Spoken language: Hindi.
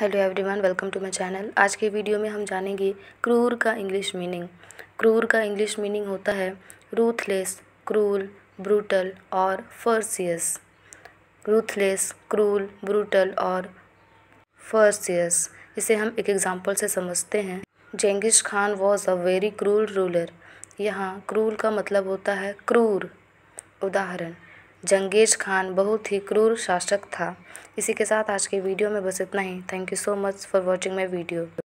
hello everyone welcome to my channel आज के वीडियो में हम जानेंगे क्रूर का इंग्लिश मीनिंग क्रूर का इंग्लिश मीनिंग होता है रूथलेस क्रूल ब्रूटल और फर्सियस रूथलेस क्रूल ब्रूटल और फर्सियस इसे हम एक एग्ज़ाम्पल से समझते हैं Genghis Khan was a very cruel ruler यहाँ क्रूल का मतलब होता है क्रूर उदाहरण जंगेज खान बहुत ही क्रूर शासक था इसी के साथ आज के वीडियो में बस इतना ही thank you so much for watching my video